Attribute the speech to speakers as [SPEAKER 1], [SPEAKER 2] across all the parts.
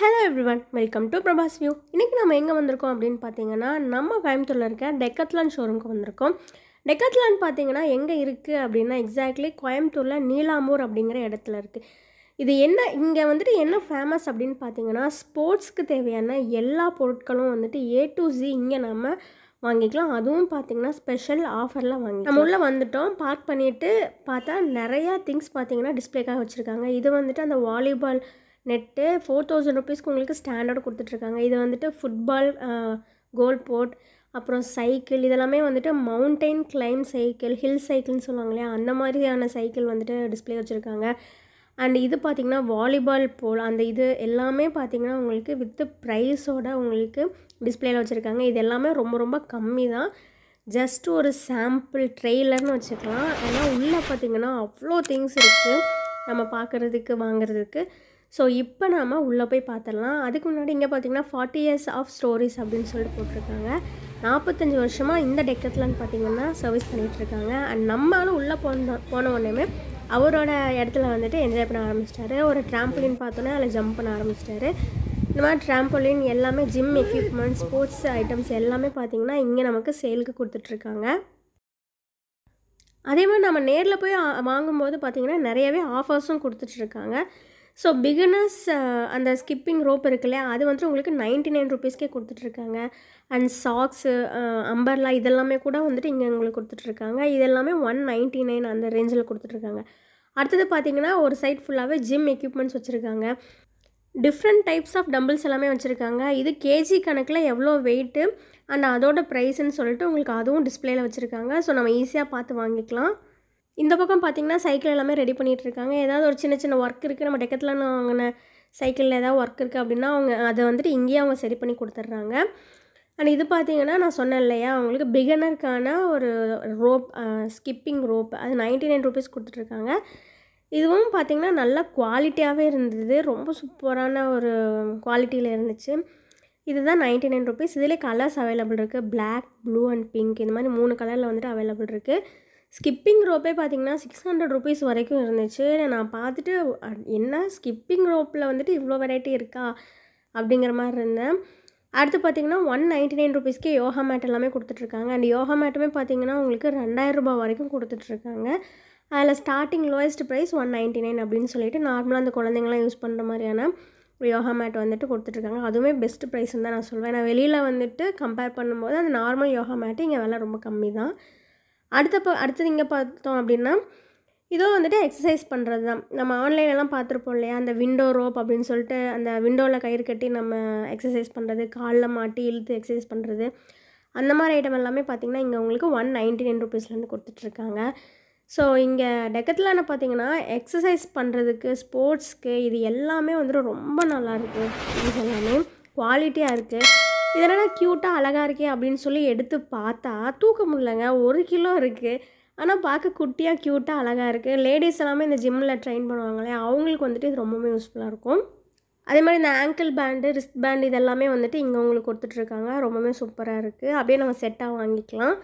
[SPEAKER 1] hello everyone welcome to Prabhas view இன்றைக்கி நம்ம எங்கே வந்திருக்கோம் அப்படின்னு பார்த்தீங்கன்னா நம்ம கோயம்புத்தூரில் இருக்க டெக்கத்லான் ஷோரூம்க்கு வந்திருக்கோம் டெக்கத்லான் பார்த்தீங்கன்னா எங்கே இருக்குது அப்படின்னா எக்ஸாக்ட்லி கோயம்புத்தூரில் நீலாமூர் அப்படிங்கிற இடத்துல இருக்குது இது என்ன இங்கே வந்துட்டு என்ன ஃபேமஸ் அப்படின்னு பார்த்தீங்கன்னா ஸ்போர்ட்ஸ்க்கு தேவையான எல்லா பொருட்களும் வந்துட்டு ஏ டு ஜி இங்கே நம்ம வாங்கிக்கலாம் அதுவும் பார்த்திங்கன்னா ஸ்பெஷல் ஆஃபரில் வாங்கி நம்ம உள்ளே வந்துட்டோம் பார்க் பண்ணிவிட்டு பார்த்தா நிறையா திங்ஸ் பார்த்திங்கன்னா டிஸ்பிளேக்காக வச்சுருக்காங்க இது வந்துட்டு அந்த வாலிபால் நெட்டு ஃபோர் தௌசண்ட் ருபீஸ்க்கு உங்களுக்கு ஸ்டாண்டர்ட் கொடுத்துட்ருக்காங்க இது வந்துட்டு ஃபுட்பால் கோல் போட் அப்புறம் சைக்கிள் இதெல்லாமே வந்துட்டு மவுண்டைன் கிளைம் சைக்கிள் ஹில் சைக்கிள்னு சொல்லுவாங்க இல்லையா அந்த மாதிரியான சைக்கிள் வந்துட்டு டிஸ்பிளே வச்சுருக்காங்க அண்ட் இது பார்த்திங்கன்னா வாலிபால் போல் அந்த இது எல்லாமே பார்த்திங்கன்னா உங்களுக்கு வித்து ப்ரைஸோட உங்களுக்கு டிஸ்பிளேயில் வச்சுருக்காங்க இது எல்லாமே ரொம்ப ரொம்ப கம்மி தான் ஜஸ்ட் ஒரு சாம்பிள் ட்ரெய்லர்னு வச்சுக்கலாம் ஏன்னா உள்ளே பார்த்திங்கன்னா அவ்வளோ திங்ஸ் இருக்குது நம்ம பார்க்குறதுக்கு வாங்குறதுக்கு ஸோ இப்போ நாம் உள்ளே போய் பார்த்துடலாம் அதுக்கு முன்னாடி இங்கே பார்த்தீங்கன்னா ஃபார்ட்டி இயர்ஸ் ஆஃப் ஸ்டோரிஸ் அப்படின்னு சொல்லிட்டு போட்டிருக்காங்க நாற்பத்தஞ்சு வருஷமாக இந்த டெக்கத்துலன்னு பார்த்தீங்கன்னா சர்வீஸ் பண்ணிகிட்ருக்காங்க அண்ட் நம்மளும் உள்ளே போன போன உடனேமே அவரோட இடத்துல வந்துட்டு என்ஜாய் பண்ண ஆரம்பிச்சிட்டாரு ஒரு ட்ராம்பிளின் பார்த்தோன்னே அதில் ஜம்ப் பண்ண ஆரம்பிச்சிட்டாரு இந்த மாதிரி ட்ராம்பிளின் எல்லாமே ஜிம் எக்யூப்மெண்ட் ஸ்போர்ட்ஸ் ஐட்டம்ஸ் எல்லாமே பார்த்திங்கன்னா இங்கே நமக்கு சேலுக்கு கொடுத்துட்ருக்காங்க அதே மாதிரி நம்ம நேரில் போய் வாங்கும்போது பார்த்திங்கன்னா நிறையவே ஆஃபர்ஸும் கொடுத்துட்ருக்காங்க ஸோ பிகினர்ஸ் uh, அந்த ஸ்கிப்பிங் ரோப் இருக்குல்ல அது வந்துட்டு உங்களுக்கு நைன்ட்டி நைன் ருபீஸ்க்கே கொடுத்துட்ருக்காங்க அண்ட் சாக்ஸு அம்பர்லா இதெல்லாமே கூட வந்துட்டு இங்கே உங்களுக்கு கொடுத்துட்ருக்காங்க இது எல்லாமே ஒன் நைன்ட்டி நைன் அந்த ரேஞ்சில் கொடுத்துட்ருக்காங்க அடுத்தது பார்த்திங்கன்னா ஒரு சைட் ஃபுல்லாகவே ஜிம் எக்யூப்மெண்ட்ஸ் வச்சுருக்காங்க டிஃப்ரெண்ட் டைப்ஸ் ஆஃப் டம்பிள்ஸ் எல்லாமே வச்சுருக்காங்க இது கேஜி கணக்கில் எவ்வளோ வெயிட்டு அண்ட் அதோட ப்ரைஸ்ன்னு சொல்லிட்டு உங்களுக்கு அதுவும் டிஸ்பிளேயில் வச்சுருக்காங்க ஸோ நம்ம ஈஸியாக பார்த்து வாங்கிக்கலாம் இந்த பக்கம் பார்த்திங்கன்னா சைக்கிள் எல்லாமே ரெடி பண்ணிகிட்டு இருக்காங்க ஏதாவது ஒரு சின்ன சின்ன ஒர்க் இருக்குது நம்ம டெக்கத்தில் வாங்கின சைக்கிளில் ஏதாவது ஒர்க் இருக்குது அப்படின்னா அவங்க அதை வந்துட்டு இங்கேயே அவங்க சரி பண்ணி கொடுத்துட்றாங்க அண்ட் இது பார்த்தீங்கன்னா நான் சொன்னேன் இல்லையா அவங்களுக்கு பிகினருக்கான ஒரு ரோப் ஸ்கிப்பிங் ரோப் அது நைன்ட்டி நைன் ருபீஸ் கொடுத்துட்ருக்காங்க இதுவும் பார்த்திங்கன்னா நல்லா குவாலிட்டியாகவே இருந்தது ரொம்ப சூப்பரான ஒரு குவாலிட்டியில் இருந்துச்சு இதுதான் நைன்ட்டி நைன் ருபீஸ் இதிலே கலர்ஸ் அவைலபிள் இருக்குது பிளாக் ப்ளூ அண்ட் பிங்க் இந்த மாதிரி மூணு கலரில் வந்துட்டு அவைலபிள் இருக்குது ஸ்கிப்பிங் ரோப்பே பார்த்திங்கன்னா சிக்ஸ் ஹண்ட்ரட் ருபீஸ் வரைக்கும் இருந்துச்சு நான் பார்த்துட்டு என்ன ஸ்கிப்பிங் ரோப்பில் வந்துட்டு இவ்வளோ வெரைட்டி இருக்கா அப்படிங்கிற மாதிரி இருந்தேன் அடுத்து பார்த்திங்கன்னா ஒன் நைன்ட்டி நைன் ருபீஸ்க்கே யோகா மேட் எல்லாமே கொடுத்துட்ருக்காங்க அண்ட் யோகா மேட்டுமே பார்த்திங்கன்னா உங்களுக்கு ரெண்டாயிரம் ரூபாய் வரைக்கும் கொடுத்துட்ருக்காங்க அதில் starting lowest price one ninety nine அப்படின்னு சொல்லிட்டு நார்மலாக அந்த குழந்தைங்களாம் யூஸ் பண்ணுற மாதிரியான ஒரு யோகா மேட் வந்துட்டு கொடுத்துட்ருக்காங்க அதுவுமே பெஸ்ட் ப்ரைஸ்ன்னு தான் நான் சொல்வேன் நான் வெளியில் வந்துட்டு கம்பேர் பண்ணும்போது அந்த நார்மல் யோகா மேட்டு இங்கே விலை ரொம்ப கம்மி தான் அடுத்த ப அடுத்தது இங்கே பார்த்தோம் அப்படின்னா இதோ வந்துட்டு எக்ஸசைஸ் பண்ணுறது தான் நம்ம ஆன்லைன்லாம் பார்த்துருப்போம் இல்லையா அந்த விண்டோ ரோப் அப்படின்னு சொல்லிட்டு அந்த விண்டோவில் கயிறு கட்டி நம்ம எக்ஸசைஸ் பண்ணுறது காலில் மாட்டி இழுத்து எக்ஸசைஸ் பண்ணுறது அந்த மாதிரி ஐட்டம் எல்லாமே பார்த்திங்கன்னா இங்கே உங்களுக்கு ஒன் நைன்டி நைன் ருபீஸ்லேருந்து கொடுத்துட்ருக்காங்க ஸோ இங்கே என்ன பார்த்தீங்கன்னா எக்ஸசைஸ் பண்ணுறதுக்கு ஸ்போர்ட்ஸ்க்கு இது எல்லாமே வந்துட்டு ரொம்ப நல்லா இருக்குது இது எல்லாமே குவாலிட்டியாக இருக்குது இதனால் க்யூட்டாக அழகாக இருக்கே அப்படின்னு சொல்லி எடுத்து பார்த்தா தூக்க முடியலங்க ஒரு கிலோ இருக்குது ஆனால் பார்க்க குட்டியாக க்யூட்டாக அழகாக இருக்குது லேடிஸ் எல்லாமே இந்த ஜிம்மில் ட்ரெயின் பண்ணுவாங்களே அவங்களுக்கு வந்துட்டு இது ரொம்பவே யூஸ்ஃபுல்லாக இருக்கும் அதே மாதிரி இந்த ஆங்கிள் பேண்டு ரிஸ்ட் பேண்டு இதெல்லாமே வந்துட்டு இங்கே உங்களுக்கு கொடுத்துட்ருக்காங்க ரொம்பவே சூப்பராக இருக்குது அப்படியே நம்ம செட்டாக வாங்கிக்கலாம்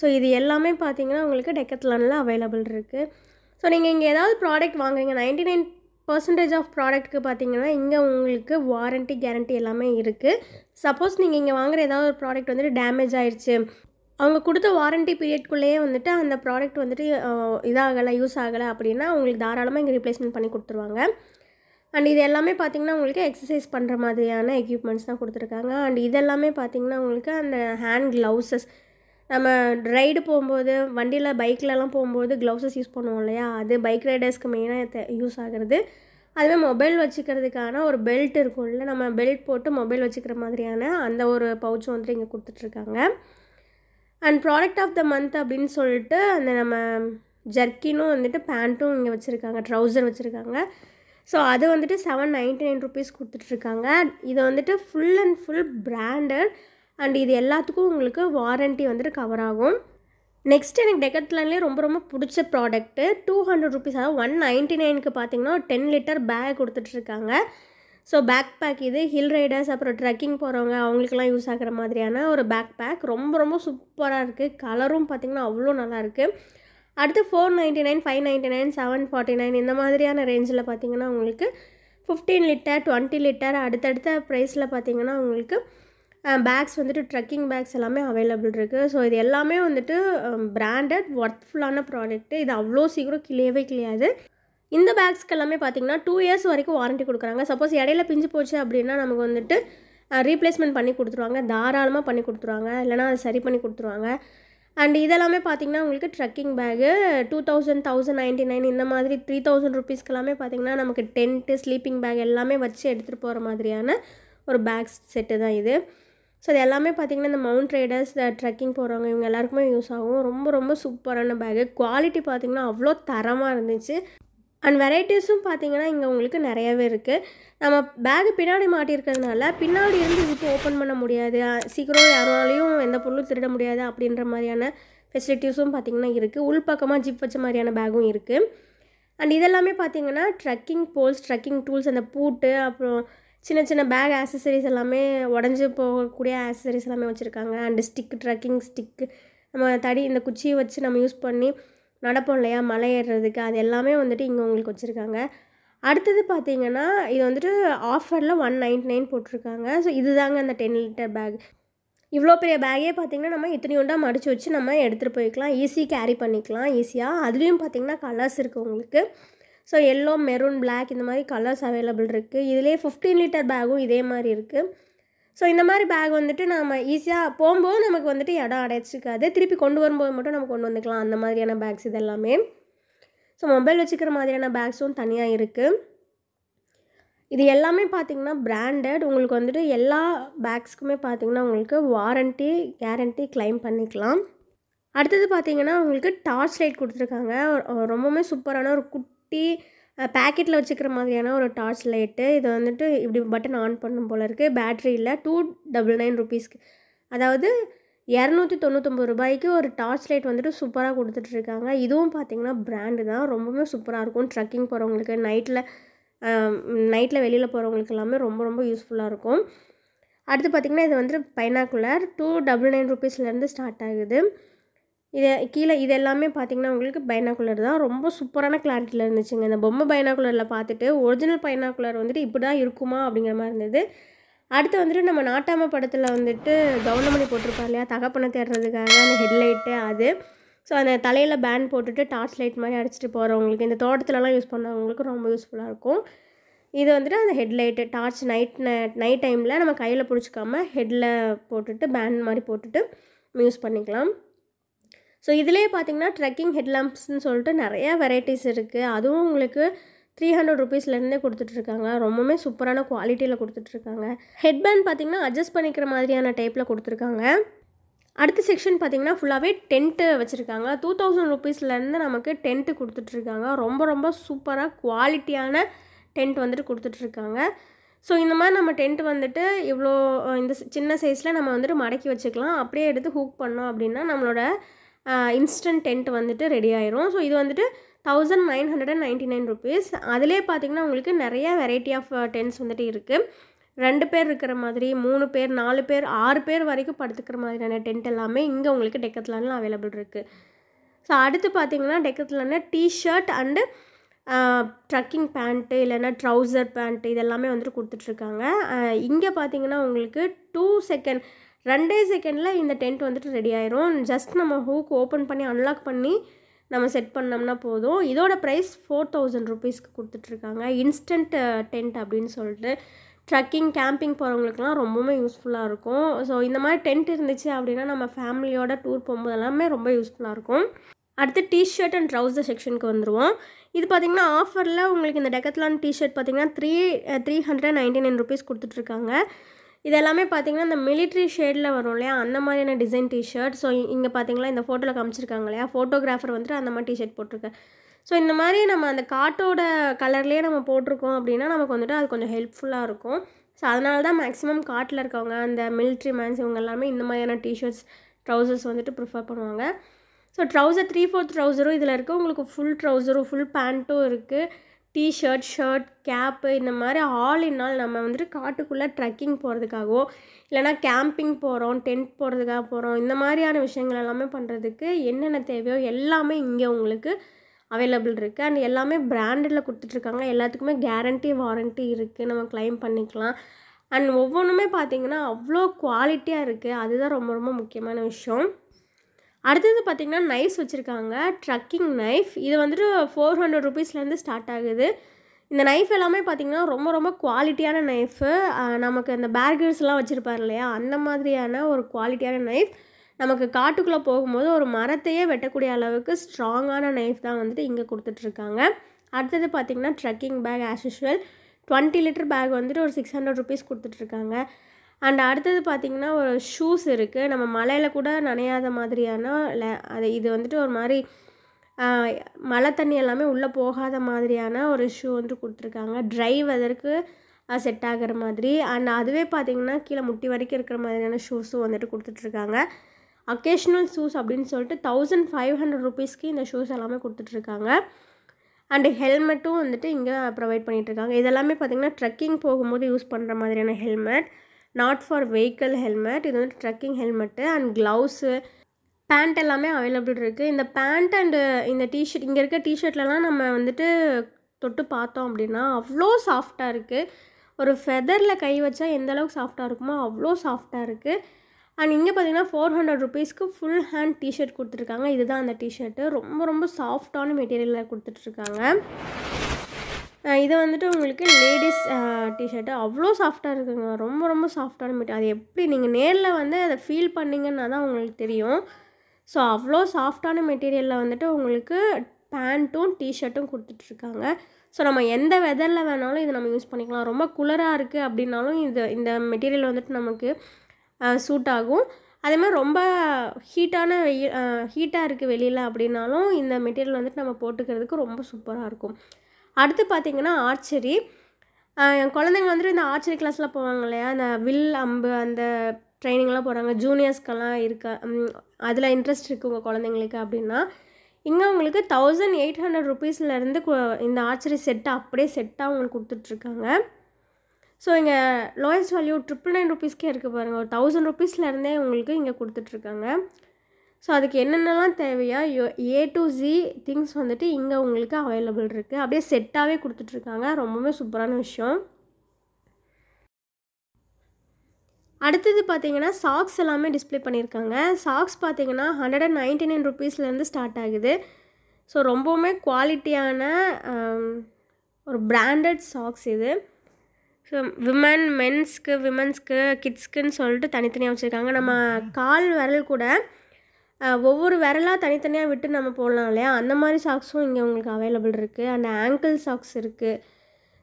[SPEAKER 1] ஸோ இது எல்லாமே பார்த்தீங்கன்னா உங்களுக்கு டெக்கத்லானில் அவைலபிள் இருக்குது ஸோ நீங்கள் இங்கே ஏதாவது ப்ராடக்ட் வாங்குறீங்க நைன்டி நைன் பர்சன்டேஜ் ஆஃப் ப்ராடக்ட்டுக்கு பார்த்தீங்கன்னா இங்கே உங்களுக்கு வாரண்ட்டி கேரண்ட்டி எல்லாமே இருக்குது சப்போஸ் நீங்கள் இங்கே வாங்குற ஏதாவது ஒரு ப்ராடக்ட் வந்துட்டு டேமேஜ் ஆகிடுச்சு அவங்க கொடுத்த வாரண்ட்டி பீரியட்குள்ளேயே வந்துட்டு அந்த ப்ராடக்ட் வந்துட்டு இதாகலை யூஸ் ஆகலை அப்படின்னா உங்களுக்கு தாராளமாக இங்கே ரீப்ளேஸ்மெண்ட் பண்ணி கொடுத்துருவாங்க அண்ட் இது எல்லாமே பார்த்திங்கன்னா உங்களுக்கு எக்ஸசைஸ் பண்ணுற மாதிரியான எக்யூப்மெண்ட்ஸ் தான் கொடுத்துருக்காங்க அண்ட் இதெல்லாமே பார்த்திங்கன்னா உங்களுக்கு அந்த ஹேண்ட் க்ளவுசஸ் நம்ம ரைடு போகும்போது வண்டியில் பைக்லலாம் போகும்போது க்ளவுஸஸ் யூஸ் பண்ணுவோம் இல்லையா அது பைக் ரைடர்ஸ்க்கு மெயினாக யூஸ் ஆகிறது அதுவே மொபைல் வச்சுக்கிறதுக்கான ஒரு பெல்ட் இருக்கும்ல நம்ம பெல்ட் போட்டு மொபைல் வச்சுக்கிற மாதிரியான அந்த ஒரு பவுச்சும் வந்துட்டு இங்கே கொடுத்துட்ருக்காங்க and product of the month அப்படின்னு சொல்லிட்டு அந்த நம்ம ஜர்க்கினும் வந்துட்டு பேண்ட்டும் இங்கே வச்சுருக்காங்க ட்ரௌசர் வச்சுருக்காங்க ஸோ அது வந்துட்டு செவன் நைன்ட்டி நைன் ருபீஸ் கொடுத்துட்ருக்காங்க இது வந்துட்டு full and full branded and இது எல்லாத்துக்கும் உங்களுக்கு வாரண்ட்டி வந்துட்டு கவர் ஆகும் நெக்ஸ்ட் எனக்கு டெக்கத்லான்லேயே ரொம்ப ரொம்ப பிடிச்ச ப்ராடக்ட்டு டூ ஹண்ட்ரட் ருபீஸ் அதாவது ஒன் நைன்ட்டி நைனுக்கு பார்த்தீங்கன்னா டென் லிட்டர் பேக் கொடுத்துட்ருக்காங்க ஸோ பேக் பேக் இது ஹில் ரைடர்ஸ் அப்புறம் ட்ரெக்கிங் போகிறவங்க அவங்களுக்கெல்லாம் யூஸ் ஆகிற மாதிரியான ஒரு பேக் பேக் ரொம்ப ரொம்ப சூப்பராக இருக்குது கலரும் பார்த்திங்கன்னா அவ்வளோ நல்லாயிருக்கு அடுத்து four ninety nine five ninety nine seven forty nine இந்த மாதிரியான ரேஞ்சில் பார்த்திங்கன்னா உங்களுக்கு ஃபிஃப்டீன் லிட்டர் டுவெண்ட்டி லிட்டர் அடுத்தடுத்த ப்ரைஸில் பார்த்திங்கன்னா உங்களுக்கு பேக்ஸ் வந்துட்டு ட்ரெக்கிங் பேக்ஸ் எல்லாமே அவைலபிள் இருக்குது ஸோ இது எல்லாமே வந்துட்டு பிராண்டட் ஒர்த்ஃபுல்லான ப்ராடக்ட்டு இது அவ்வளோ சீக்கிரம் கிளியவே கிளியாது இந்த பேக்ஸ்க்கு எல்லாமே பார்த்திங்கன்னா டூ இயர்ஸ் வரைக்கும் வாரண்ட்டி கொடுக்குறாங்க சப்போஸ் இடையில பிஞ்சு போச்சு அப்படின்னா நமக்கு வந்துட்டு ரீப்ளேஸ்மெண்ட் பண்ணி கொடுத்துருவாங்க தாராளமாக பண்ணி கொடுத்துருவாங்க இல்லைனா அதை சரி பண்ணி கொடுத்துருவாங்க அண்ட் இதெல்லாமே பார்த்திங்கன்னா உங்களுக்கு trekking bag two thousand thousand ninety nine இந்த மாதிரி த்ரீ தௌசண்ட் ருபீஸ்க்கு எல்லாமே பார்த்திங்கன்னா நமக்கு டென்ட்டு ஸ்லீப்பிங் பேக் எல்லாமே வச்சு எடுத்துகிட்டு போகிற மாதிரியான ஒரு பேக்ஸ் செட்டு தான் இது ஸோ அது எல்லாமே பார்த்திங்கன்னா இந்த மவுண்ட் ரைடர்ஸ் ட்ரெக்கிங் போகிறவங்க இவங்க எல்லாருக்குமே யூஸ் ஆகும் ரொம்ப ரொம்ப சூப்பரான பேகு குவாலிட்டி பார்த்திங்கன்னா அவ்வளோ தரமாக இருந்துச்சு அண்ட் வெரைட்டிஸும் பார்த்தீங்கன்னா இங்கே உங்களுக்கு நிறையவே இருக்குது நம்ம பேகு பின்னாடி மாட்டியிருக்கிறதுனால பின்னாடி இருந்து இப்போ ஓப்பன் பண்ண முடியாது சீக்கிரம் யாராலையும் எந்த பொருளும் திருட முடியாது அப்படின்ற மாதிரியான ஃபெசிலிட்டிஸும் பார்த்திங்கன்னா இருக்குது உள்பக்கமாக ஜிப் வச்ச மாதிரியான பேகும் இருக்குது அண்ட் இதெல்லாமே பார்த்திங்கன்னா ட்ரக்கிங் போல்ஸ் ட்ரக்கிங் டூல்ஸ் அந்த பூட்டு அப்புறம் சின்ன சின்ன பேக் ஆக்சசரிஸ் எல்லாமே உடஞ்சி போகக்கூடிய ஆக்சசரிஸ் எல்லாமே வச்சுருக்காங்க அண்டு ஸ்டிக் ட்ரக்கிங் ஸ்டிக்கு நம்ம தடி இந்த குச்சியை வச்சு நம்ம யூஸ் பண்ணி நடப்போம் இல்லையா மலை ஏறுறதுக்கு அது எல்லாமே வந்துட்டு இங்கே உங்களுக்கு வச்சுருக்காங்க அடுத்தது பார்த்தீங்கன்னா இது வந்துட்டு ஆஃபரில் ஒன் நைன்டி நைன் போட்டிருக்காங்க ஸோ இதுதாங்க அந்த டென் லிட்டர் பேக் இவ்வளோ பெரிய பேக்கே பார்த்திங்கன்னா நம்ம இத்தனையோண்டா மடித்து வச்சு நம்ம எடுத்துகிட்டு போய்க்கலாம் ஈஸி கேரி பண்ணிக்கலாம் ஈஸியாக அதுலேயும் பார்த்திங்கன்னா கலர்ஸ் இருக்குது உங்களுக்கு ஸோ எல்லோ மெரூன் பிளாக் இந்த மாதிரி கலர்ஸ் அவைலபிள் இருக்குது இதிலே ஃபிஃப்டீன் லிட்டர் பேகும் இதே மாதிரி இருக்குது ஸோ இந்த மாதிரி பேக் வந்துட்டு நம்ம ஈஸியாக போகும்போது நமக்கு வந்துட்டு இடம் அடைச்சிக்காது திருப்பி கொண்டு வரும்போது மட்டும் நம்ம கொண்டு வந்துக்கலாம் அந்த மாதிரியான பேக்ஸ் இதெல்லாமே ஸோ மொபைல் வச்சுக்கிற மாதிரியான பேக்ஸும் தனியாக இருக்குது இது எல்லாமே பார்த்திங்கன்னா பிராண்டட் உங்களுக்கு வந்துட்டு எல்லா பேக்ஸ்க்குமே பார்த்திங்கன்னா உங்களுக்கு வாரண்ட்டி கேரண்ட்டி கிளைம் பண்ணிக்கலாம் அடுத்தது பார்த்திங்கன்னா உங்களுக்கு டார்ச் லைட் கொடுத்துருக்காங்க ரொம்பவுமே சூப்பரான ஒரு குட் குட்டி பேக்கெட்டில் வச்சுக்கிற மாதிரியான ஒரு டார்ச் லைட்டு இது வந்துட்டு இப்படி பட்டன் ஆன் பண்ணும் போல் இருக்குது பேட்ரி இல்லை டூ டபுள் நைன் ருபீஸ்க்கு அதாவது இரநூத்தி தொண்ணூத்தொம்பது ரூபாய்க்கு ஒரு டார்ச் லைட் வந்துட்டு சூப்பராக கொடுத்துட்ருக்காங்க இதுவும் பார்த்திங்கன்னா பிராண்டு தான் ரொம்பவே சூப்பராக இருக்கும் ட்ரக்கிங் போகிறவங்களுக்கு நைட்டில் நைட்டில் வெளியில் போகிறவங்களுக்கு எல்லாமே ரொம்ப ரொம்ப யூஸ்ஃபுல்லாக இருக்கும் அடுத்து பார்த்திங்கன்னா இது வந்துட்டு பைனாக்குலர் டூ டபுள் நைன் ருபீஸ்லேருந்து ஸ்டார்ட் ஆகுது இது கீழே இது எல்லாமே பார்த்திங்கன்னா உங்களுக்கு பைனாக்குலர் தான் ரொம்ப சூப்பரான கிளாரிட்டியில் இருந்துச்சுங்க இந்த பொம்மை பைனாக்குலரில் பார்த்துட்டு ஒரிஜினல் பைனாக்குலர் வந்துட்டு இப்படி தான் இருக்குமா அப்படிங்கிற மாதிரி இருந்தது அடுத்து வந்துட்டு நம்ம நாட்டாம படத்தில் வந்துட்டு கவுனமணி போட்டிருப்பார் இல்லையா தகப்பனை தேடுறதுக்காக அந்த ஹெட்லைட்டு அது ஸோ அந்த தலையில் பேண்ட் போட்டுட்டு டார்ச் லைட் மாதிரி அடிச்சிட்டு போகிறவங்களுக்கு இந்த தோட்டத்துலலாம் யூஸ் பண்ணுறவங்களுக்கு ரொம்ப யூஸ்ஃபுல்லாக இருக்கும் இது வந்துட்டு அந்த ஹெட்லைட்டு டார்ச் நைட் நைட் டைமில் நம்ம கையில் பிடிச்சிக்காமல் ஹெட்டில் போட்டுட்டு பேண்ட் மாதிரி போட்டுட்டு யூஸ் பண்ணிக்கலாம் ஸோ இதிலே பார்த்தீங்கன்னா ட்ரெக்கிங் ஹெட்லாம்ப்ஸ்னு சொல்லிட்டு நிறையா வெரைட்டிஸ் இருக்குது அதுவும் உங்களுக்கு த்ரீ ஹண்ட்ரட் ருபீஸ்லேருந்தே கொடுத்துட்ருக்காங்க ரொம்பவுமே சூப்பரான குவாலிட்டியில் கொடுத்துட்ருக்காங்க ஹெட்பேண்ட் பார்த்திங்கன்னா அட்ஜஸ்ட் பண்ணிக்கிற மாதிரியான டைப்பில் கொடுத்துருக்காங்க அடுத்த செக்ஷன் பார்த்திங்கன்னா ஃபுல்லாகவே டென்ட்டு வச்சுருக்காங்க டூ தௌசண்ட் ருபீஸ்லேருந்து நமக்கு டென்ட்டு கொடுத்துட்ருக்காங்க ரொம்ப ரொம்ப சூப்பராக குவாலிட்டியான டென்ட் வந்துட்டு கொடுத்துட்ருக்காங்க ஸோ இந்த மாதிரி நம்ம டென்ட் வந்துட்டு இவ்வளோ இந்த சின்ன சைஸில் நம்ம வந்துட்டு மடக்கி வச்சுக்கலாம் அப்படியே எடுத்து ஹூக் பண்ணோம் அப்படின்னா நம்மளோட இன்ஸ்டன்ட் டென்ட் வந்துட்டு ரெடி ஆயிரும் ஸோ இது வந்துட்டு thousand nine hundred and ninety nine rupees அதிலே பார்த்திங்கன்னா உங்களுக்கு நிறைய வெரைட்டி ஆஃப் டென்ட்ஸ் வந்துட்டு இருக்குது ரெண்டு பேர் இருக்கிற மாதிரி மூணு பேர் நாலு பேர் ஆறு பேர் வரைக்கும் படுத்துக்கிற மாதிரியான டென்ட் எல்லாமே இங்கே உங்களுக்கு டெக்கத்லானில் அவைலபிள் இருக்குது ஸோ அடுத்து பார்த்தீங்கன்னா T shirt and trekking pant இல்லைன்னா ட்ரௌசர் பேண்ட்டு இதெல்லாமே வந்துட்டு கொடுத்துட்ருக்காங்க இங்கே பார்த்தீங்கன்னா உங்களுக்கு டூ செகண்ட் ரெண்டே செகண்டில் இந்த டென்ட் வந்துட்டு ரெடி ஆயிரும் ஜஸ்ட் நம்ம ஹூக் ஓப்பன் பண்ணி அன்லாக் பண்ணி நம்ம செட் பண்ணோம்னா போதும் இதோட ப்ரைஸ் ஃபோர் தௌசண்ட் ருபீஸ்க்கு கொடுத்துட்ருக்காங்க இன்ஸ்டன்ட் டென்ட் அப்படின்னு சொல்லிட்டு ட்ரக்கிங் கேம்பிங் போகிறவங்களுக்குலாம் ரொம்பவுமே யூஸ்ஃபுல்லாக இருக்கும் ஸோ இந்த மாதிரி டென்ட் இருந்துச்சு அப்படின்னா நம்ம ஃபேமிலியோட டூர் போகும்போது எல்லாமே ரொம்ப யூஸ்ஃபுல்லாக இருக்கும் அடுத்து டிஷர்ட் அண்ட் ட்ரௌசர் செக்ஷனுக்கு வந்துடுவோம் இது பார்த்திங்கன்னா ஆஃபரில் உங்களுக்கு இந்த டெக்கத்லான் டிஷர்ட் பார்த்திங்கன்னா three three hundred ninety nine rupees கொடுத்துட்ருக்காங்க இது எல்லாமே இந்த மிலிட்ரி ஷேடில் வரும் இல்லையா அந்த மாதிரியான டிசைன் டிஷர்ட் ஸோ இங்கே பார்த்தீங்களா இந்த ஃபோட்டோவில் காமிச்சிருக்காங்க இல்லையா ஃபோட்டோகிராஃபர் வந்துட்டு அந்த மாதிரி டிஷர்ட் போட்டிருக்கேன் ஸோ இந்த மாதிரி நம்ம அந்த காட்டோட கலர்லேயே நம்ம போட்டிருக்கோம் அப்படின்னா நமக்கு வந்துட்டு அது கொஞ்சம் ஹெல்ப்ஃபுல்லாக இருக்கும் ஸோ அதனால தான் மேக்ஸிமம் காட்டில் இருக்கவங்க அந்த மிலிட்ரி மேன்ஸ் இவங்க எல்லாமே இந்த மாதிரியான டிஷர்ட்ஸ் ட்ரௌசர்ஸ் வந்துட்டு ப்ரிஃபர் பண்ணுவாங்க ஸோ ட்ரௌசர் த்ரீ ஃபோர்த் ட்ரௌசரும் இதில் இருக்குது உங்களுக்கு ஃபுல் ட்ரௌசரும் ஃபுல் பேண்ட்டும் இருக்குது டிஷர்ட் ஷர்ட் கேப்பு இந்த மாதிரி ஆல் இன் ஆல் நம்ம வந்துட்டு காட்டுக்குள்ளே ட்ரெக்கிங் போகிறதுக்காகவோ இல்லைனா கேம்பிங் போகிறோம் டென்ட் போகிறதுக்காக போகிறோம் இந்த மாதிரியான விஷயங்கள் எல்லாமே பண்ணுறதுக்கு என்னென்ன தேவையோ எல்லாமே இங்கே உங்களுக்கு அவைலபிள் இருக்குது அண்ட் எல்லாமே பிராண்டடில் கொடுத்துட்ருக்காங்க எல்லாத்துக்குமே கேரண்டி வாரண்ட்டி இருக்குது நம்ம கிளைம் பண்ணிக்கலாம் அண்ட் ஒவ்வொன்றுமே பார்த்திங்கன்னா அவ்வளோ குவாலிட்டியாக இருக்குது அதுதான் ரொம்ப ரொம்ப முக்கியமான விஷயம் அடுத்தது பார்த்திங்கன்னா நைஃப்ஸ் வச்சுருக்காங்க ட்ரக்கிங் நைஃப் இது வந்துட்டு ஃபோர் ஹண்ட்ரட் ருபீஸ்லேருந்து ஸ்டார்ட் ஆகுது இந்த நைஃப் எல்லாமே பார்த்திங்கன்னா ரொம்ப ரொம்ப குவாலிட்டியான நைஃபு நமக்கு அந்த பேர்கர்ஸ்லாம் வச்சுருப்பார் இல்லையா அந்த மாதிரியான ஒரு குவாலிட்டியான நைஃப் நமக்கு காட்டுக்குள்ளே போகும்போது ஒரு மரத்தையே வெட்டக்கூடிய அளவுக்கு ஸ்ட்ராங்கான நைஃப் தான் வந்துட்டு இங்கே கொடுத்துட்ருக்காங்க அடுத்தது பார்த்திங்கன்னா trekking bag as usual twenty litre bag வந்துட்டு ஒரு சிக்ஸ் ஹண்ட்ரட் ருபீஸ் கொடுத்துட்ருக்காங்க அண்ட் அடுத்தது பார்த்திங்கன்னா ஒரு ஷூஸ் இருக்குது நம்ம மலையில் கூட நனையாத மாதிரியான அது இது வந்துட்டு ஒரு மாதிரி மழை தண்ணி எல்லாமே உள்ளே போகாத மாதிரியான ஒரு ஷூ வந்து கொடுத்துருக்காங்க ட்ரை வெதருக்கு செட் ஆகிற மாதிரி அண்ட் அதுவே பார்த்திங்கன்னா கீழே முட்டி வரைக்கும் இருக்கிற மாதிரியான ஷூஸும் வந்துட்டு கொடுத்துட்ருக்காங்க அக்கேஷ்னல் ஷூஸ் அப்படின்னு சொல்லிட்டு தௌசண்ட் ஃபைவ் ஹண்ட்ரட் ருபீஸ்க்கு இந்த ஷூஸ் எல்லாமே கொடுத்துட்ருக்காங்க அண்டு ஹெல்மெட்டும் வந்துட்டு இங்கே ப்ரொவைட் பண்ணிகிட்ருக்காங்க இதெல்லாமே பார்த்திங்கன்னா ட்ரெக்கிங் போகும்போது யூஸ் பண்ணுற மாதிரியான helmet not for vehicle helmet இது வந்து trekking helmet and gloves pant எல்லாமே அவைலபிள் இருக்குது இந்த பேண்ட் அண்டு இந்த டிஷர்ட் இங்கே இருக்க டிஷர்ட்லலாம் நம்ம வந்துட்டு தொட்டு பார்த்தோம் அப்படின்னா அவ்வளோ சாஃப்டாக இருக்குது ஒரு ஃபெதரில் கை வச்சா எந்த அளவுக்கு சாஃப்டாக இருக்குமோ அவ்வளோ சாஃப்டாக இருக்குது அண்ட் இங்கே பார்த்தீங்கன்னா ஃபோர் ஹண்ட்ரட் ருபீஸ்க்கு ஃபுல் ஹேண்ட் டிஷர்ட் கொடுத்துருக்காங்க இதுதான் அந்த டிஷர்ட்டு ரொம்ப ரொம்ப சாஃப்டான மெட்டீரியலில் கொடுத்துட்ருக்காங்க இது வந்துட்டு உங்களுக்கு லேடிஸ் டிஷர்ட்டு அவ்வளோ சாஃப்டாக இருக்குங்க ரொம்ப ரொம்ப சாஃப்டான மெட்டீரியல் அது எப்படி நீங்கள் நேரில் வந்து அதை ஃபீல் பண்ணிங்கன்னா தான் உங்களுக்கு தெரியும் ஸோ அவ்வளோ சாஃப்டான மெட்டீரியலில் வந்துட்டு உங்களுக்கு பேண்ட்டும் டிஷர்ட்டும் கொடுத்துட்ருக்காங்க ஸோ நம்ம எந்த வெதரில் வேணாலும் இதை நம்ம யூஸ் பண்ணிக்கலாம் ரொம்ப குளராக இருக்குது அப்படின்னாலும் இது இந்த மெட்டீரியல் வந்துட்டு நமக்கு சூட் ஆகும் அதேமாதிரி ரொம்ப ஹீட்டான வெயில் ஹீட்டாக இருக்குது வெளியில் அப்படின்னாலும் இந்த மெட்டீரியல் வந்துட்டு நம்ம போட்டுக்கிறதுக்கு ரொம்ப சூப்பராக இருக்கும் அடுத்து பார்த்திங்கன்னா ஆர்ச்சரி என் குழந்தைங்க வந்துட்டு இந்த ஆர்ச்சரி கிளாஸ்லாம் போவாங்க இல்லையா அந்த வில் அம்பு அந்த ட்ரைனிங்லாம் போகிறாங்க ஜூனியர்ஸ்க்கெல்லாம் இருக்க அதில் இன்ட்ரெஸ்ட் இருக்குது உங்கள் குழந்தைங்களுக்கு அப்படின்னா இங்கே உங்களுக்கு தௌசண்ட் எயிட் ஹண்ட்ரட் ருபீஸ்லேருந்து இந்த ஆர்ச்சரி செட்டை அப்படியே செட்டாக உங்களுக்கு கொடுத்துட்ருக்காங்க ஸோ இங்கே லோயஸ்ட் வேல்யூ ட்ரிப்புள் நைன் ருபீஸ்க்கே இருக்குது பாருங்கள் ஒரு தௌசண்ட் ருபீஸ்லேருந்தே உங்களுக்கு இங்கே கொடுத்துட்ருக்காங்க ஸோ அதுக்கு என்னென்னலாம் தேவையா யோ ஏ டு ஜி திங்ஸ் வந்துட்டு இங்கே உங்களுக்கு அவைலபிள் இருக்குது அப்படியே செட்டாகவே கொடுத்துட்ருக்காங்க ரொம்பவே சூப்பரான விஷயம் அடுத்தது பார்த்தீங்கன்னா சாக்ஸ் எல்லாமே டிஸ்பிளே பண்ணியிருக்காங்க சாக்ஸ் பார்த்தீங்கன்னா ஹண்ட்ரட் அண்ட் நைன்டி நைன் ருபீஸ்லேருந்து ஸ்டார்ட் ஆகுது ஸோ ரொம்பவுமே குவாலிட்டியான ஒரு பிராண்டட் சாக்ஸ் இது ஸோ விமன் மென்ஸ்க்கு விமன்ஸ்க்கு கிட்ஸ்க்குன்னு சொல்லிட்டு தனித்தனியாக வச்சுருக்காங்க நம்ம கால் விரல் கூட ஒவ்வொரு விரலாக தனித்தனியாக விட்டு நம்ம போடலாம் இல்லையா அந்த மாதிரி சாக்ஸும் இங்கே உங்களுக்கு அவைலபிள் இருக்குது அண்ட் ஆங்கிள் சாக்ஸ் இருக்குது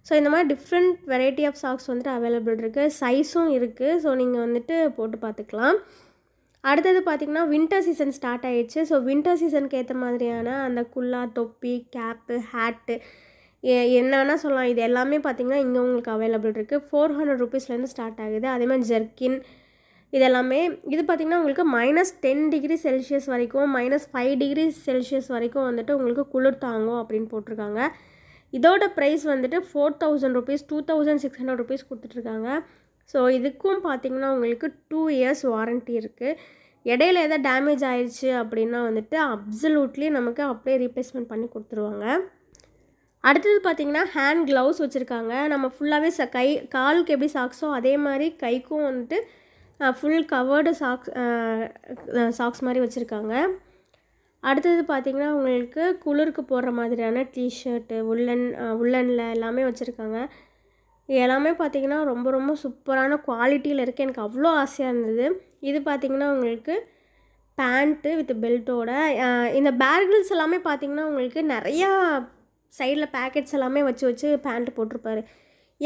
[SPEAKER 1] ஸோ இந்த மாதிரி டிஃப்ரெண்ட் வெரைட்டி ஆஃப் சாக்ஸ் வந்துட்டு அவைலபிள் இருக்குது சைஸும் இருக்குது ஸோ நீங்கள் வந்துட்டு போட்டு பார்த்துக்கலாம் அடுத்தது பார்த்திங்கன்னா வின்டர் சீசன் ஸ்டார்ட் ஆகிடுச்சு ஸோ வின்டர் சீசனுக்கு ஏற்ற மாதிரியான அந்த குல்லா தொப்பி கேப்பு ஹேட்டு என்னென்னா சொல்லலாம் இது எல்லாமே பார்த்திங்கன்னா இங்கே உங்களுக்கு அவைலபிள் இருக்குது ஃபோர் ஹண்ட்ரட் ருபீஸ்லேருந்து ஸ்டார்ட் ஆகுது அதேமாதிரி ஜெர்கின் இதெல்லாமே இது பார்த்திங்கன்னா உங்களுக்கு மைனஸ் டென் டிகிரி செல்சியஸ் வரைக்கும் மைனஸ் ஃபைவ் டிகிரி செல்சியஸ் வரைக்கும் வந்துட்டு உங்களுக்கு குளிர் தாங்கும் அப்படின்னு போட்டிருக்காங்க இதோட ப்ரைஸ் வந்துட்டு four thousand rupees two thousand six hundred rupees கொடுத்துட்ருக்காங்க ஸோ இதுக்கும் பார்த்திங்கன்னா உங்களுக்கு டூ இயர்ஸ் வாரண்ட்டி இருக்குது இடையில எதாவது டேமேஜ் ஆயிடுச்சு அப்படின்னா வந்துட்டு அப்சல்யூட்லி நமக்கு அப்படியே ரீப்ளேஸ்மெண்ட் பண்ணி கொடுத்துருவாங்க அடுத்தது பார்த்திங்கன்னா ஹேண்ட் க்ளவுஸ் வச்சுருக்காங்க நம்ம ஃபுல்லாகவே ச கை காலுக்கு எப்படி சாக்ஸோ அதே மாதிரி கைக்கும் வந்துட்டு ஃபுல் கவர்டு சாக்ஸ் சாக்ஸ் மாதிரி வச்சுருக்காங்க அடுத்தது பார்த்திங்கன்னா உங்களுக்கு குளிருக்கு போடுற மாதிரியான டிஷர்ட்டு உள்ளன் உள்ளனில் எல்லாமே வச்சுருக்காங்க எல்லாமே பார்த்திங்கன்னா ரொம்ப ரொம்ப சூப்பரான குவாலிட்டியில் இருக்குது எனக்கு அவ்வளோ ஆசையாக இருந்தது இது பார்த்திங்கன்னா உங்களுக்கு பேண்ட்டு வித் பெல்ட்டோட இந்த பேர்கிள்ஸ் எல்லாமே பார்த்திங்கன்னா உங்களுக்கு நிறையா சைடில் பேக்கெட்ஸ் எல்லாமே வச்சு வச்சு பேண்ட்டு போட்டிருப்பாரு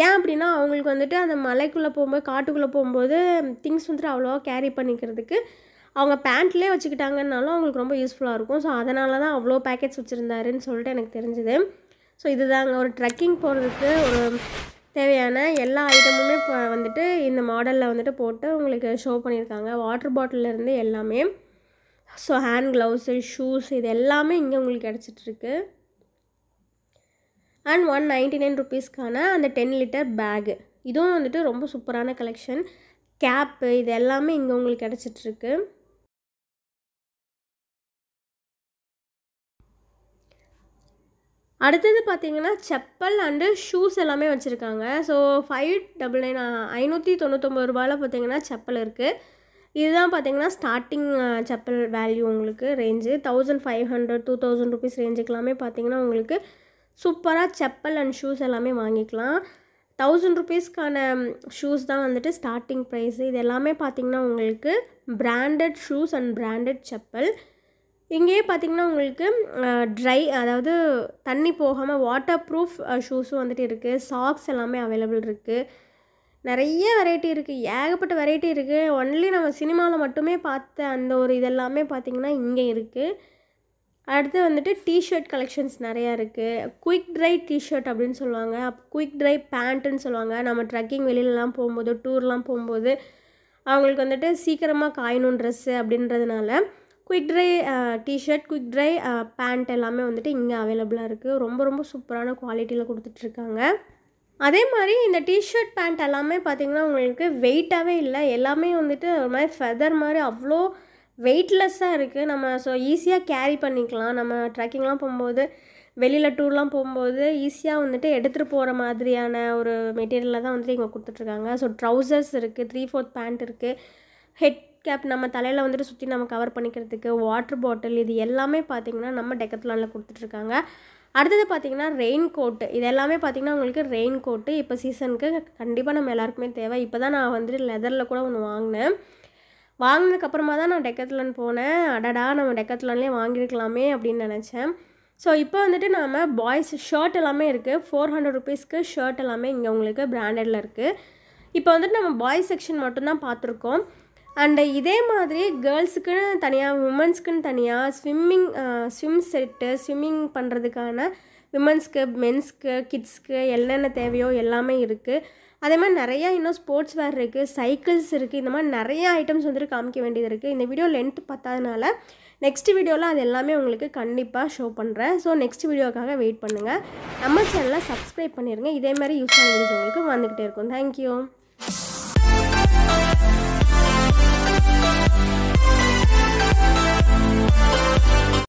[SPEAKER 1] ஏன் அப்படின்னா அவங்களுக்கு வந்துட்டு அந்த மலைக்குள்ளே போகும்போது காட்டுக்குள்ளே போகும்போது திங்ஸ் வந்துட்டு அவ்வளோவா கேரி பண்ணிக்கிறதுக்கு அவங்க பேண்ட்லேயே வச்சுக்கிட்டாங்கன்னாலும் அவங்களுக்கு ரொம்ப யூஸ்ஃபுல்லாக இருக்கும் ஸோ அதனால தான் அவ்வளோ பேக்கெட்ஸ் வச்சுருந்தாருன்னு சொல்லிட்டு எனக்கு தெரிஞ்சுது ஸோ இதுதாங்க ஒரு ட்ரெக்கிங் போகிறதுக்கு ஒரு தேவையான எல்லா ஐட்டமுமே இப்போ வந்துட்டு இந்த மாடலில் வந்துட்டு போட்டு உங்களுக்கு ஷோ பண்ணியிருக்காங்க வாட்டர் பாட்டிலேருந்து எல்லாமே ஸோ ஹேண்ட் க்ளவுஸு ஷூஸ் இது எல்லாமே இங்கே உங்களுக்கு கிடச்சிட்ருக்கு அண்ட் ஒன் நைன்டி நைன் ருபீஸ்க்கான அந்த டென் லிட்டர் பேகு இதுவும் வந்துட்டு ரொம்ப சூப்பரான கலெக்ஷன் கேப்பு இது எல்லாமே இங்கே உங்களுக்கு கிடச்சிட்ருக்கு அடுத்தது பார்த்தீங்கன்னா செப்பல் அண்டு ஷூஸ் எல்லாமே வச்சுருக்காங்க ஸோ ஃபைவ் டபுள் நைன் ஐநூற்றி தொண்ணூத்தொம்பது ரூபாயில் பார்த்தீங்கன்னா செப்பல் இருக்குது இதுதான் பார்த்தீங்கன்னா ஸ்டார்டிங் செப்பல் வேல்யூ உங்களுக்கு range thousand five hundred two thousand rupees ரேஞ்சுக்கெல்லாமே பார்த்தீங்கன்னா உங்களுக்கு சூப்பராக செப்பல் அண்ட் ஷூஸ் எல்லாமே வாங்கிக்கலாம் தௌசண்ட் ருபீஸ்க்கான ஷூஸ் தான் வந்துட்டு ஸ்டார்டிங் ப்ரைஸ் இது எல்லாமே பார்த்திங்கன்னா உங்களுக்கு branded shoes and branded chappal இங்கேயே பார்த்திங்கன்னா உங்களுக்கு ட்ரை அதாவது தண்ணி போகாமல் வாட்டர் ப்ரூஃப் ஷூஸும் வந்துட்டு இருக்குது சாக்ஸ் எல்லாமே அவைலபிள் இருக்குது நிறைய வெரைட்டி இருக்குது ஏகப்பட்ட வெரைட்டி இருக்குது ஒன்லி நம்ம சினிமாவில் மட்டுமே பார்த்த அந்த ஒரு இதெல்லாமே பார்த்திங்கன்னா இங்கே இருக்குது அடுத்து வந்துட்டு டிஷர்ட் கலெக்ஷன்ஸ் நிறையா இருக்குது குயிக் ட்ரை டிஷர்ட் அப்படின்னு சொல்லுவாங்க குயிக் ட்ரை பேண்ட்டுன்னு சொல்லுவாங்க நம்ம ட்ரக்கிங் வெளியிலலாம் போகும்போது டூர்லாம் போகும்போது அவங்களுக்கு வந்துட்டு சீக்கிரமாக காயணும் ட்ரெஸ்ஸு அப்படின்றதுனால quick dry T shirt quick dry pant எல்லாமே வந்துட்டு இங்கே அவைலபிளாக இருக்குது ரொம்ப ரொம்ப சூப்பரான குவாலிட்டியில் கொடுத்துட்ருக்காங்க அதே மாதிரி இந்த டிஷர்ட் பேண்ட் எல்லாமே பார்த்திங்கன்னா உங்களுக்கு வெயிட்டாகவே இல்லை எல்லாமே வந்துட்டு ஒரு மாதிரி ஃபெதர் மாதிரி அவ்வளோ வெயிட்லெஸ்ஸாக இருக்குது நம்ம ஸோ ஈஸியாக கேரி பண்ணிக்கலாம் நம்ம ட்ரெக்கிங்லாம் போகும்போது வெளியில் டூர்லாம் போகும்போது ஈஸியாக வந்துட்டு எடுத்துகிட்டு போகிற மாதிரியான ஒரு மெட்டீரியலில் தான் வந்துட்டு இங்கே கொடுத்துட்ருக்காங்க ஸோ ட்ரௌசர்ஸ் இருக்குது த்ரீ ஃபோர்த் பேண்ட் இருக்குது ஹெட் கேப் நம்ம தலையில் வந்துட்டு சுற்றி நம்ம கவர் பண்ணிக்கிறதுக்கு வாட்டர் பாட்டில் இது எல்லாமே பார்த்திங்கன்னா நம்ம டெக்கத்லானில் கொடுத்துட்ருக்காங்க அடுத்தது பார்த்திங்கன்னா ரெயின் கோட்டு இது எல்லாமே பார்த்திங்கன்னா உங்களுக்கு ரெயின் கோட்டு இப்போ சீசனுக்கு கண்டிப்பாக நம்ம எல்லாருக்குமே தேவை இப்போ தான் நான் வந்துட்டு லெதரில் கூட ஒன்று வாங்கினேன் வாங்கினதுக்கப்புறமா தான் நான் டெக்கத்லான் போனேன் அடடா நம்ம டெக்கத்லான்லேயே வாங்கியிருக்கலாமே அப்படின்னு நினச்சேன் ஸோ இப்போ வந்துட்டு நாம் பாய்ஸ் ஷர்ட் எல்லாமே இருக்குது ஃபோர் ஹண்ட்ரட் ருபீஸ்க்கு ஷர்ட் எல்லாமே இங்கே உங்களுக்கு பிராண்டடில் இருக்குது இப்போ வந்துட்டு நம்ம பாய்ஸ் செக்ஷன் மட்டும்தான் பார்த்துருக்கோம் அண்டு இதே மாதிரி கேர்ள்ஸுக்குன்னு தனியாக உமன்ஸ்க்குன்னு தனியாக ஸ்விம்மிங் ஸ்விம் செட்டு ஸ்விம்மிங் பண்ணுறதுக்கான விமன்ஸ்க்கு மென்ஸ்க்கு கிட்ஸ்க்கு என்னென்ன தேவையோ எல்லாமே இருக்குது அதே மாதிரி நிறையா இன்னும் ஸ்போர்ட்ஸ் வேர் இருக்குது சைக்கிள்ஸ் இருக்குது இந்த மாதிரி நிறையா ஐட்டம்ஸ் வந்துட்டு காமிக்க வேண்டியது இருக்குது இந்த வீடியோ லென்த் பார்த்ததுனால நெக்ஸ்ட் வீடியோவில் அது எல்லாமே உங்களுக்கு கண்டிப்பாக ஷோ பண்ணுறேன் ஸோ நெக்ஸ்ட் வீடியோக்காக வெயிட் பண்ணுங்கள் நம்ம சேனலை சப்ஸ்கிரைப் பண்ணிடுங்க இதே மாதிரி யூஸ் பண்ணுறது உங்களுக்கு வந்துக்கிட்டே இருக்கும் தேங்க்யூ